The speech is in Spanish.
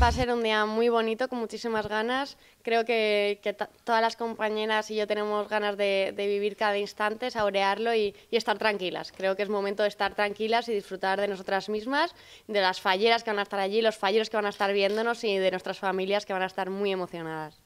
Va a ser un día muy bonito, con muchísimas ganas. Creo que, todas las compañeras y yo tenemos ganas de, vivir cada instante, saborearlo y, y, estar tranquilas. Creo que es momento de estar tranquilas y disfrutar de nosotras mismas, de las falleras que van a estar allí, los falleros que van a estar viéndonos y de nuestras familias que van a estar muy emocionadas.